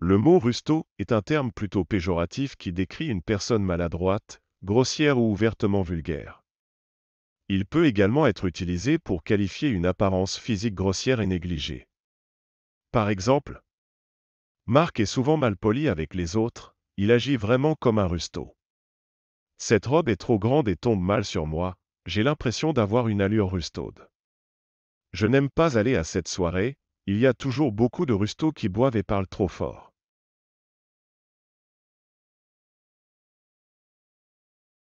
Le mot rusto est un terme plutôt péjoratif qui décrit une personne maladroite, grossière ou ouvertement vulgaire. Il peut également être utilisé pour qualifier une apparence physique grossière et négligée. Par exemple, Marc est souvent mal poli avec les autres, il agit vraiment comme un rustaud. Cette robe est trop grande et tombe mal sur moi, j'ai l'impression d'avoir une allure rustaude. Je n'aime pas aller à cette soirée, il y a toujours beaucoup de rustos qui boivent et parlent trop fort.